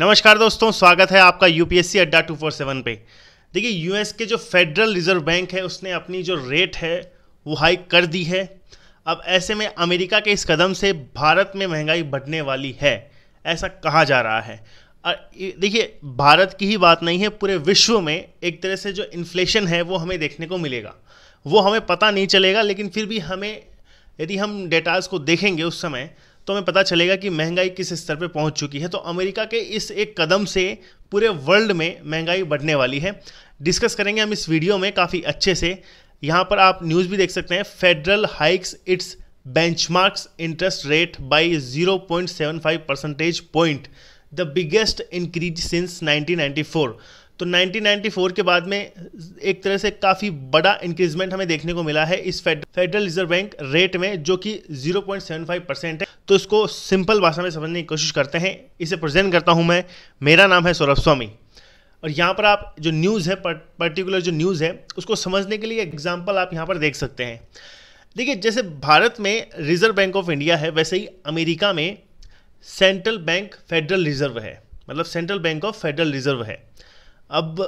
नमस्कार दोस्तों स्वागत है आपका यूपीएससी अड्डा टू फोर सेवन पे देखिए यूएस के जो फेडरल रिजर्व बैंक है उसने अपनी जो रेट है वो हाइक कर दी है अब ऐसे में अमेरिका के इस कदम से भारत में महंगाई बढ़ने वाली है ऐसा कहा जा रहा है देखिए भारत की ही बात नहीं है पूरे विश्व में एक तरह से जो इन्फ्लेशन है वो हमें देखने को मिलेगा वो हमें पता नहीं चलेगा लेकिन फिर भी हमें यदि हम डेटाज को देखेंगे उस समय तो हमें पता चलेगा कि महंगाई किस स्तर पर पहुंच चुकी है तो अमेरिका के इस एक कदम से पूरे वर्ल्ड में महंगाई बढ़ने वाली है डिस्कस करेंगे हम इस वीडियो में काफ़ी अच्छे से यहाँ पर आप न्यूज़ भी देख सकते हैं Federal hikes its benchmarks interest rate by 0.75 percentage point the biggest increase since 1994 तो 1994 के बाद में एक तरह से काफ़ी बड़ा इंक्रीजमेंट हमें देखने को मिला है इस फेडरल रिजर्व बैंक रेट में जो कि 0.75 परसेंट है तो इसको सिंपल भाषा में समझने की कोशिश करते हैं इसे प्रेजेंट करता हूं मैं मेरा नाम है सौरभ स्वामी और यहाँ पर आप जो न्यूज़ है पर्टिकुलर जो न्यूज़ है उसको समझने के लिए एग्जाम्पल आप यहाँ पर देख सकते हैं देखिए जैसे भारत में रिजर्व बैंक ऑफ इंडिया है वैसे ही अमेरिका में सेंट्रल बैंक फेडरल रिजर्व है मतलब central bank of Federal Reserve है अब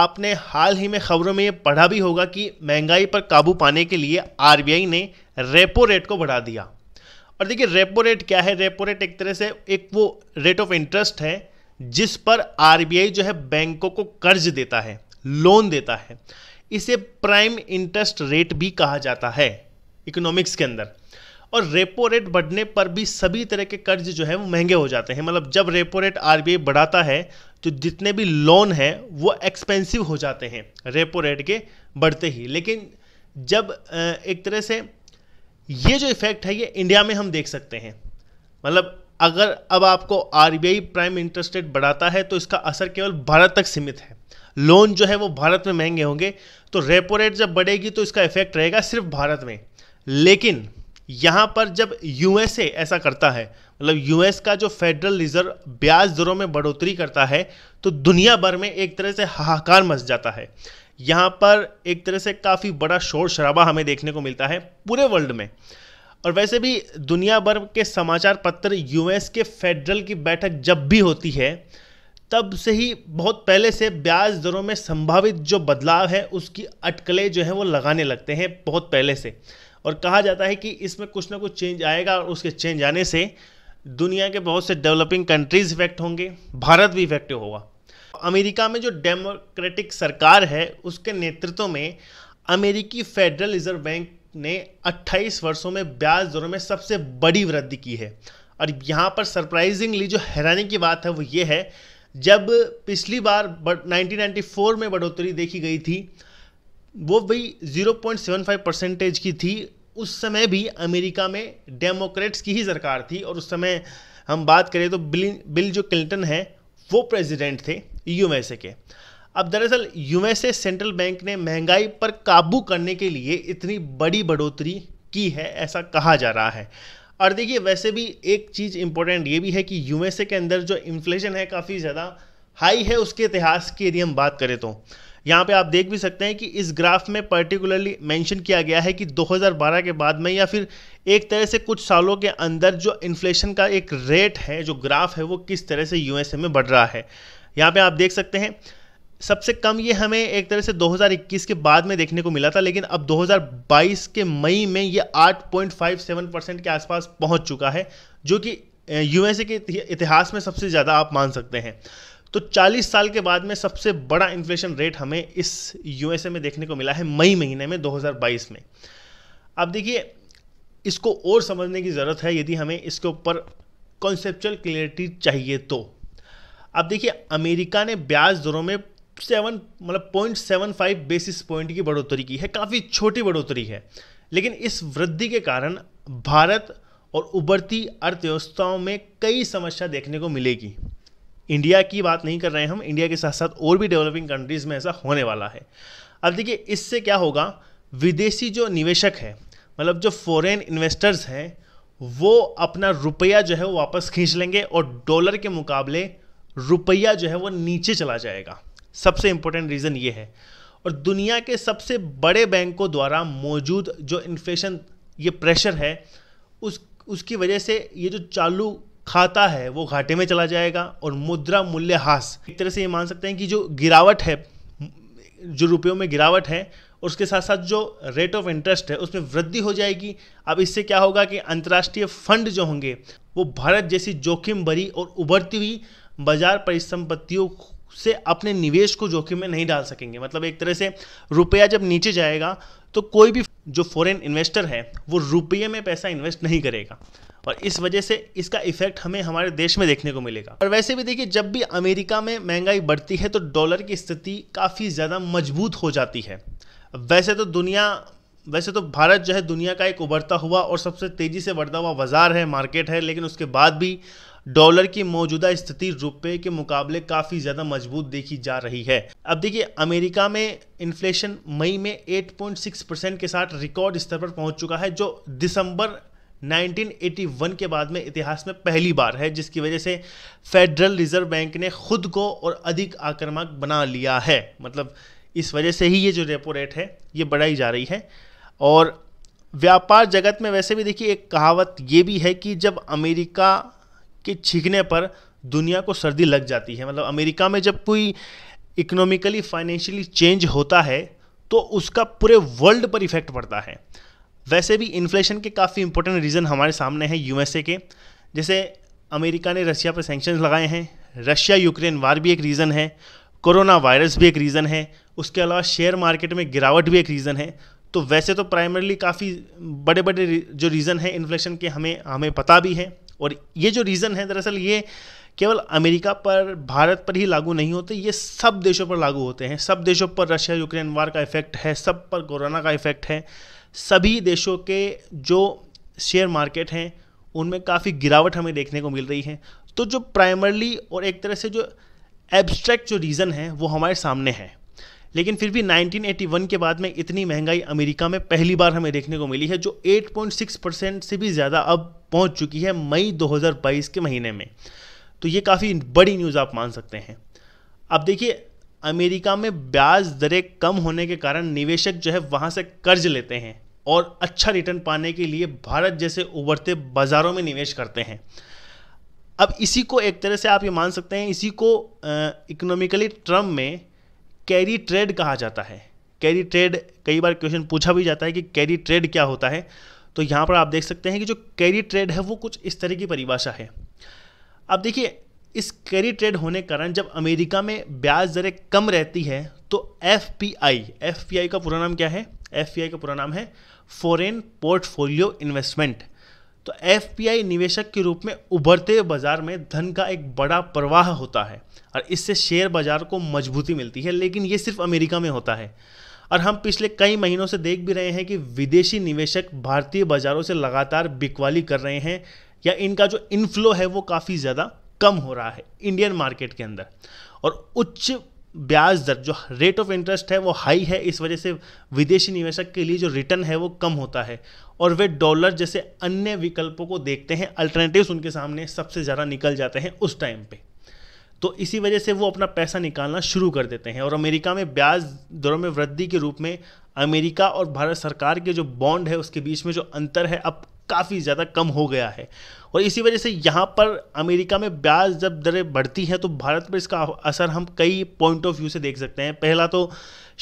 आपने हाल ही में खबरों में ये पढ़ा भी होगा कि महंगाई पर काबू पाने के लिए आरबीआई ने रेपो रेट को बढ़ा दिया और देखिए रेपो रेट क्या है रेपो रेट एक तरह से एक वो रेट ऑफ इंटरेस्ट है जिस पर आरबीआई जो है बैंकों को कर्ज देता है लोन देता है इसे प्राइम इंटरेस्ट रेट भी कहा जाता है इकोनॉमिक्स के अंदर और रेपो रेट बढ़ने पर भी सभी तरह के कर्ज जो है वो महंगे हो जाते हैं मतलब जब रेपो रेट आर बढ़ाता है तो जितने भी लोन हैं वो एक्सपेंसिव हो जाते हैं रेपो रेट के बढ़ते ही लेकिन जब एक तरह से ये जो इफेक्ट है ये इंडिया में हम देख सकते हैं मतलब अगर अब आपको आर प्राइम इंटरेस्ट रेट बढ़ाता है तो इसका असर केवल भारत तक सीमित है लोन जो है वो भारत में महंगे होंगे तो रेपो रेट जब बढ़ेगी तो इसका इफेक्ट रहेगा सिर्फ भारत में लेकिन यहाँ पर जब यूएसए ऐसा करता है मतलब यूएस का जो फेडरल रिजर्व ब्याज दरों में बढ़ोतरी करता है तो दुनिया भर में एक तरह से हाहाकार मच जाता है यहाँ पर एक तरह से काफ़ी बड़ा शोर शराबा हमें देखने को मिलता है पूरे वर्ल्ड में और वैसे भी दुनिया भर के समाचार पत्र यूएस के फेडरल की बैठक जब भी होती है तब से ही बहुत पहले से ब्याज दरों में संभावित जो बदलाव है उसकी अटकलें जो है वो लगाने लगते हैं बहुत पहले से और कहा जाता है कि इसमें कुछ ना कुछ चेंज आएगा और उसके चेंज आने से दुनिया के बहुत से डेवलपिंग कंट्रीज इफेक्ट होंगे भारत भी इफेक्टिव होगा अमेरिका में जो डेमोक्रेटिक सरकार है उसके नेतृत्व में अमेरिकी फेडरल रिजर्व बैंक ने 28 वर्षों में ब्याज दरों में सबसे बड़ी वृद्धि की है और यहाँ पर सरप्राइजिंगली जो हैरानी की बात है वो ये है जब पिछली बार 1994 में बढ़ोतरी देखी गई थी वो भी 0.75 परसेंटेज की थी उस समय भी अमेरिका में डेमोक्रेट्स की ही सरकार थी और उस समय हम बात करें तो बिल बिल जो क्लिंटन है वो प्रेसिडेंट थे यूएसए के अब दरअसल यूएसए सेंट्रल बैंक ने महंगाई पर काबू करने के लिए इतनी बड़ी बढ़ोतरी की है ऐसा कहा जा रहा है और देखिए वैसे भी एक चीज़ इम्पोर्टेंट ये भी है कि यूएसए के अंदर जो इन्फ्लेशन है काफ़ी ज़्यादा हाई है उसके इतिहास की यदि हम बात करें तो यहाँ पे आप देख भी सकते हैं कि इस ग्राफ में पर्टिकुलरली मेंशन किया गया है कि 2012 के बाद में या फिर एक तरह से कुछ सालों के अंदर जो इन्फ्लेशन का एक रेट है जो ग्राफ है वो किस तरह से यूएसए में बढ़ रहा है यहाँ पे आप देख सकते हैं सबसे कम ये हमें एक तरह से 2021 के बाद में देखने को मिला था लेकिन अब 2022 के मई में ये 8.57 परसेंट के आसपास पहुंच चुका है जो कि यूएसए के इतिहास में सबसे ज़्यादा आप मान सकते हैं तो 40 साल के बाद में सबसे बड़ा इन्फ्लेशन रेट हमें इस यूएसए में देखने को मिला है मई महीने में 2022 में अब देखिए इसको और समझने की ज़रूरत है यदि हमें इसके ऊपर कॉन्सेप्चुअल क्लियरिटी चाहिए तो अब देखिए अमेरिका ने ब्याज दरों में सेवन मतलब point seven five basis point की बढ़ोतरी की है काफ़ी छोटी बढ़ोतरी है लेकिन इस वृद्धि के कारण भारत और उभरती अर्थव्यवस्थाओं में कई समस्या देखने को मिलेगी इंडिया की बात नहीं कर रहे हैं हम इंडिया के साथ साथ और भी डेवलपिंग कंट्रीज़ में ऐसा होने वाला है अब देखिए इससे क्या होगा विदेशी जो निवेशक है मतलब जो फॉरेन इन्वेस्टर्स हैं वो अपना रुपया जो है वो वापस खींच लेंगे और डॉलर के मुकाबले रुपया जो है वो नीचे चला जाएगा सबसे इम्पोर्टेंट रीज़न ये है और दुनिया के सबसे बड़े बैंकों द्वारा मौजूद जो इन्फ्लेशन ये प्रेशर है उस उसकी वजह से ये जो चालू खाता है वो घाटे में चला जाएगा और मुद्रा मूल्य मूल्यह्रास एक तरह से ये मान सकते हैं कि जो गिरावट है जो रुपयों में गिरावट है उसके साथ साथ जो रेट ऑफ इंटरेस्ट है उसमें वृद्धि हो जाएगी अब इससे क्या होगा कि अंतर्राष्ट्रीय फंड जो होंगे वो भारत जैसी जोखिम भरी और उभरती हुई बाजार परिसंपत्तियों से अपने निवेश को जोखिम में नहीं डाल सकेंगे मतलब एक तरह से रुपया जब नीचे जाएगा तो कोई भी जो फॉरेन इन्वेस्टर है वो रुपये में पैसा इन्वेस्ट नहीं करेगा और इस वजह से इसका इफेक्ट हमें हमारे देश में देखने को मिलेगा और वैसे भी देखिए जब भी अमेरिका में महंगाई बढ़ती है तो डॉलर की स्थिति काफ़ी ज़्यादा मजबूत हो जाती है वैसे तो दुनिया वैसे तो भारत जो है दुनिया का एक उभरता हुआ और सबसे तेज़ी से बढ़ता हुआ बाजार है मार्केट है लेकिन उसके बाद भी डॉलर की मौजूदा स्थिति रुपए के मुकाबले काफ़ी ज़्यादा मजबूत देखी जा रही है अब देखिए अमेरिका में इन्फ्लेशन मई में 8.6 परसेंट के साथ रिकॉर्ड स्तर पर पहुंच चुका है जो दिसंबर 1981 के बाद में इतिहास में पहली बार है जिसकी वजह से फेडरल रिजर्व बैंक ने खुद को और अधिक आक्रामक बना लिया है मतलब इस वजह से ही ये जो रेपो रेट है ये बढ़ाई जा रही है और व्यापार जगत में वैसे भी देखिए एक कहावत ये भी है कि जब अमेरिका के छिकने पर दुनिया को सर्दी लग जाती है मतलब अमेरिका में जब कोई इकोनॉमिकली फाइनेंशियली चेंज होता है तो उसका पूरे वर्ल्ड पर इफेक्ट पड़ता है वैसे भी इन्फ्लेशन के काफ़ी इंपॉर्टेंट रीज़न हमारे सामने हैं यूएसए के जैसे अमेरिका ने रशिया पर सेंक्शन लगाए हैं रशिया यूक्रेन वार भी एक रीज़न है कोरोना वायरस भी एक रीज़न है उसके अलावा शेयर मार्केट में गिरावट भी एक रीज़न है तो वैसे तो प्राइमरली काफ़ी बड़े बड़े जो रीज़न है इन्फ्लेशन के हमें हमें पता भी है और ये जो रीज़न है दरअसल ये केवल अमेरिका पर भारत पर ही लागू नहीं होते ये सब देशों पर लागू होते हैं सब देशों पर रशिया यूक्रेन वार का इफेक्ट है सब पर कोरोना का इफेक्ट है सभी देशों के जो शेयर मार्केट हैं उनमें काफ़ी गिरावट हमें देखने को मिल रही है तो जो प्राइमरली और एक तरह से जो एब्स्ट्रैक्ट जो रीज़न है वो हमारे सामने है लेकिन फिर भी 1981 के बाद में इतनी महंगाई अमेरिका में पहली बार हमें देखने को मिली है जो 8.6 परसेंट से भी ज़्यादा अब पहुंच चुकी है मई 2022 के महीने में तो ये काफ़ी बड़ी न्यूज़ आप मान सकते हैं अब देखिए अमेरिका में ब्याज दरें कम होने के कारण निवेशक जो है वहाँ से कर्ज लेते हैं और अच्छा रिटर्न पाने के लिए भारत जैसे उभरते बाज़ारों में निवेश करते हैं अब इसी को एक तरह से आप ये मान सकते हैं इसी को इकोनॉमिकली टर्म में कैरी ट्रेड कहा जाता है कैरी ट्रेड कई बार क्वेश्चन पूछा भी जाता है कि कैरी ट्रेड क्या होता है तो यहाँ पर आप देख सकते हैं कि जो कैरी ट्रेड है वो कुछ इस तरह की परिभाषा है अब देखिए इस कैरी ट्रेड होने के कारण जब अमेरिका में ब्याज दरें कम रहती है तो F P I F P I का पूरा नाम क्या है एफ का पूरा नाम है फॉरेन पोर्टफोलियो इन्वेस्टमेंट तो एफ निवेशक के रूप में उभरते बाजार में धन का एक बड़ा प्रवाह होता है और इससे शेयर बाजार को मजबूती मिलती है लेकिन ये सिर्फ अमेरिका में होता है और हम पिछले कई महीनों से देख भी रहे हैं कि विदेशी निवेशक भारतीय बाजारों से लगातार बिकवाली कर रहे हैं या इनका जो इनफ्लो है वो काफ़ी ज़्यादा कम हो रहा है इंडियन मार्केट के अंदर और उच्च ब्याज दर जो रेट ऑफ इंटरेस्ट है वो हाई है इस वजह से विदेशी निवेशक के लिए जो रिटर्न है वो कम होता है और वे डॉलर जैसे अन्य विकल्पों को देखते हैं अल्टरनेटिव्स उनके सामने सबसे ज़्यादा निकल जाते हैं उस टाइम पे तो इसी वजह से वो अपना पैसा निकालना शुरू कर देते हैं और अमेरिका में ब्याज दरों में वृद्धि के रूप में अमेरिका और भारत सरकार के जो बॉन्ड है उसके बीच में जो अंतर है अब काफ़ी ज़्यादा कम हो गया है और इसी वजह से यहाँ पर अमेरिका में ब्याज जब दरें बढ़ती हैं तो भारत पर इसका असर हम कई पॉइंट ऑफ व्यू से देख सकते हैं पहला तो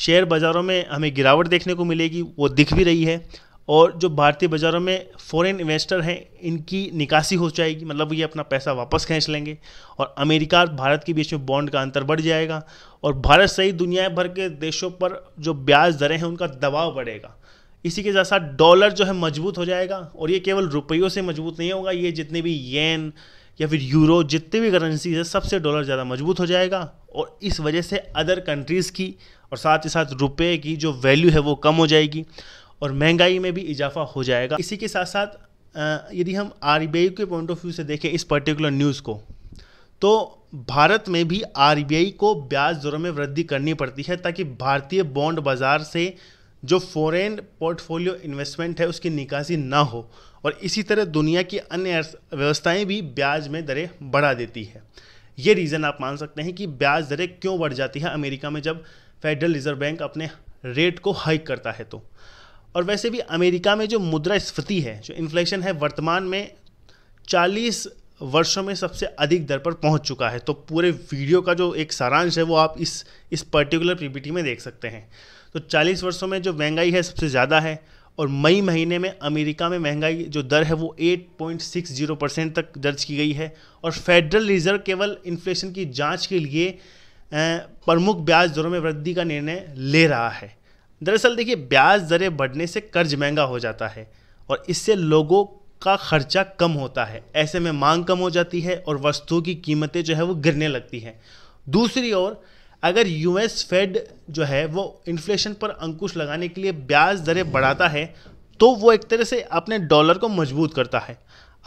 शेयर बाज़ारों में हमें गिरावट देखने को मिलेगी वो दिख भी रही है और जो भारतीय बाज़ारों में फॉरेन इन्वेस्टर हैं इनकी निकासी हो जाएगी मतलब ये अपना पैसा वापस खींच लेंगे और अमेरिका और भारत के बीच में बॉन्ड का अंतर बढ़ जाएगा और भारत सहित दुनिया भर के देशों पर जो ब्याज दरें हैं उनका दबाव बढ़ेगा इसी के साथ साथ डॉलर जो है मजबूत हो जाएगा और ये केवल रुपयों से मजबूत नहीं होगा ये जितने भी येन या फिर यूरो जितने भी करेंसीज है सबसे डॉलर ज़्यादा मजबूत हो जाएगा और इस वजह से अदर कंट्रीज़ की और साथ ही साथ रुपये की जो वैल्यू है वो कम हो जाएगी और महंगाई में भी इजाफा हो जाएगा इसी के साथ साथ यदि हम आर के पॉइंट ऑफ व्यू से देखें इस पर्टिकुलर न्यूज़ को तो भारत में भी आर को ब्याज दरों में वृद्धि करनी पड़ती है ताकि भारतीय बॉन्ड बाज़ार से जो फॉरेन पोर्टफोलियो इन्वेस्टमेंट है उसकी निकासी ना हो और इसी तरह दुनिया की अन्य अर्थव्यवस्थाएँ भी ब्याज में दरें बढ़ा देती है ये रीज़न आप मान सकते हैं कि ब्याज दरें क्यों बढ़ जाती है अमेरिका में जब फेडरल रिजर्व बैंक अपने रेट को हाइक करता है तो और वैसे भी अमेरिका में जो मुद्रा स्फीति है जो इन्फ्लेशन है वर्तमान में 40 वर्षों में सबसे अधिक दर पर पहुंच चुका है तो पूरे वीडियो का जो एक सारांश है वो आप इस इस पर्टिकुलर पीपीटी में देख सकते हैं तो 40 वर्षों में जो महंगाई है सबसे ज़्यादा है और मई महीने में अमेरिका में महंगाई जो दर है वो 8.60 परसेंट तक दर्ज की गई है और फेडरल रिजर्व केवल इन्फ्लेशन की जांच के लिए प्रमुख ब्याज दरों में वृद्धि का निर्णय ले रहा है दरअसल देखिए ब्याज दरें बढ़ने से कर्ज महंगा हो जाता है और इससे लोगों का खर्चा कम होता है ऐसे में मांग कम हो जाती है और वस्तुओं की कीमतें जो है वो गिरने लगती हैं दूसरी ओर अगर यूएस फेड जो है वो इन्फ्लेशन पर अंकुश लगाने के लिए ब्याज दरें बढ़ाता है तो वो एक तरह से अपने डॉलर को मजबूत करता है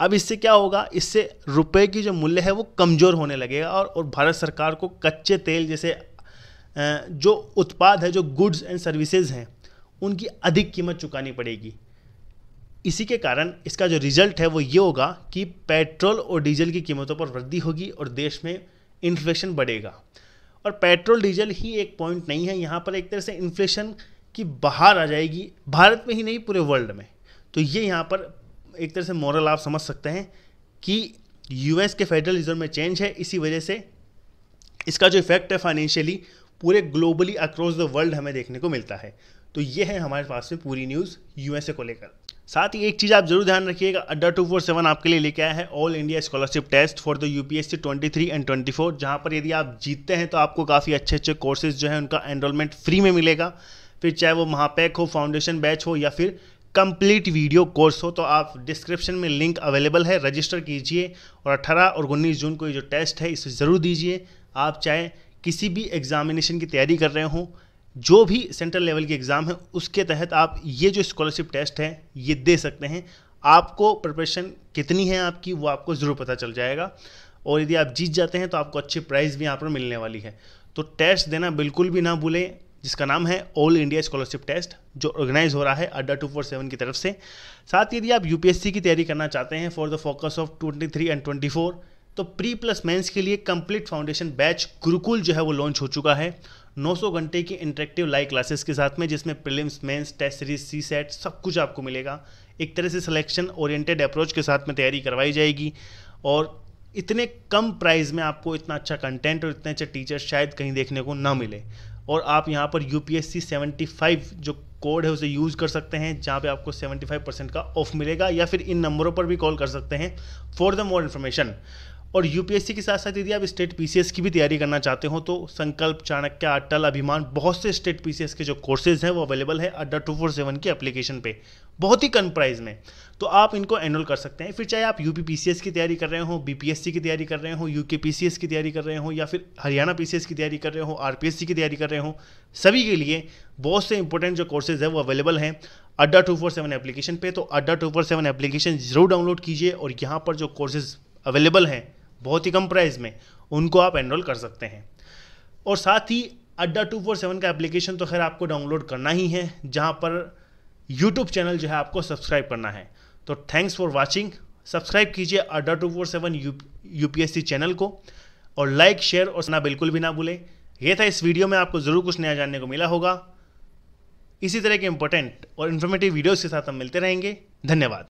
अब इससे क्या होगा इससे रुपए की जो मूल्य है वो कमज़ोर होने लगेगा और, और भारत सरकार को कच्चे तेल जैसे जो उत्पाद है जो गुड्स एंड सर्विसेज हैं उनकी अधिक कीमत चुकानी पड़ेगी इसी के कारण इसका जो रिजल्ट है वो ये होगा कि पेट्रोल और डीजल की कीमतों पर वृद्धि होगी और देश में इन्फ्लेशन बढ़ेगा और पेट्रोल डीजल ही एक पॉइंट नहीं है यहाँ पर एक तरह से इन्फ्लेशन की बाहर आ जाएगी भारत में ही नहीं पूरे वर्ल्ड में तो ये यहाँ पर एक तरह से मॉरल आप समझ सकते हैं कि यूएस के फेडरल रिजर्व में चेंज है इसी वजह से इसका जो इफेक्ट है फाइनेंशियली पूरे ग्लोबली अक्रॉस द वर्ल्ड हमें देखने को मिलता है तो ये है हमारे पास में पूरी न्यूज़ यूएसए को लेकर साथ ही एक चीज़ आप जरूर ध्यान रखिएगा अड्डा टू फोर सेवन आपके लिए लेके आया है all India scholarship test for the UPSC three and twenty four जहां पर यदि आप जीतते हैं तो आपको काफ़ी अच्छे अच्छे कोर्सेज जो है उनका एनरोलमेंट फ्री में मिलेगा फिर चाहे वो महापैक हो फाउंडेशन बैच हो या फिर कंप्लीट वीडियो कोर्स हो तो आप डिस्क्रिप्शन में लिंक अवेलेबल है रजिस्टर कीजिए और 18 और 19 जून को ये जो टेस्ट है इसे ज़रूर दीजिए आप चाहे किसी भी एग्जामिनेशन की तैयारी कर रहे हों जो भी सेंट्रल लेवल की एग्ज़ाम है उसके तहत आप ये जो स्कॉलरशिप टेस्ट है ये दे सकते हैं आपको प्रिपरेशन कितनी है आपकी वो आपको ज़रूर पता चल जाएगा और यदि आप जीत जाते हैं तो आपको अच्छी प्राइज़ भी यहाँ पर मिलने वाली है तो टेस्ट देना बिल्कुल भी ना भूलें जिसका नाम है ऑल इंडिया स्कॉलरशिप टेस्ट जो ऑर्गेनाइज हो रहा है अड्डा टू फोर सेवन की तरफ से साथ यदि आप यूपीएससी की तैयारी करना चाहते हैं for the focus of twenty three and twenty four तो प्री प्लस मेंस के लिए कंप्लीट फाउंडेशन बैच गुरुकुल जो है वो लॉन्च हो चुका है 900 घंटे की इंटरेक्टिव लाइव क्लासेस के साथ में जिसमें prelims mains test series C set सब कुछ आपको मिलेगा एक तरह से सिलेक्शन ओरिएंटेड अप्रोच के साथ में तैयारी करवाई जाएगी और इतने कम प्राइस में आपको इतना अच्छा कंटेंट और इतने अच्छे टीचर शायद कहीं देखने को ना मिले और आप यहाँ पर U P S C five जो कोड है उसे यूज़ कर सकते हैं जहाँ पे आपको सेवेंटी फाइव परसेंट का ऑफ मिलेगा या फिर इन नंबरों पर भी कॉल कर सकते हैं फॉर द मोर इन्फॉर्मेशन और यूपीएससी के साथ साथ यदि आप स्टेट पीसीएस की भी तैयारी करना चाहते हो तो संकल्प चाणक्य अटल अभिमान बहुत से स्टेट पीसीएस के जो कोर्सेज हैं वो अवेलेबल है अड्डा टू फोर सेवन की एप्लीकेशन पे बहुत ही कम प्राइस में तो आप इनको एनरोल कर सकते हैं फिर चाहे आप यूपी पीसीएस की तैयारी कर रहे हो बीपीएससी की तैयारी कर रहे हो यूके पीसीएस की तैयारी कर रहे हो या फिर हरियाणा पीसीएस की तैयारी कर रहे हो आरपीएससी की तैयारी कर रहे हो सभी के लिए बहुत से इंपॉर्टेंट जो कोर्सेज है वो अवेलेबल हैं अड्डा टू फोर सेवन एप्लीकेशन पे तो Adda two four seven application जरूर डाउनलोड कीजिए और यहाँ पर जो कोर्सेज अवेलेबल हैं बहुत ही कम प्राइस में उनको आप एनरोल कर सकते हैं और साथ ही अड्डा टू फोर सेवन का एप्लीकेशन तो खैर आपको डाउनलोड करना ही है जहाँ पर यूट्यूब चैनल जो है आपको सब्सक्राइब करना है तो थैंक्स फॉर वॉचिंग सब्सक्राइब कीजिए Adda two four seven U channel को और लाइक शेयर और सुना बिल्कुल भी ना भूलें यह था इस वीडियो में आपको ज़रूर कुछ नया जानने को मिला होगा इसी तरह के इंपॉर्टेंट और इन्फॉर्मेटिव वीडियोज़ के साथ हम मिलते रहेंगे धन्यवाद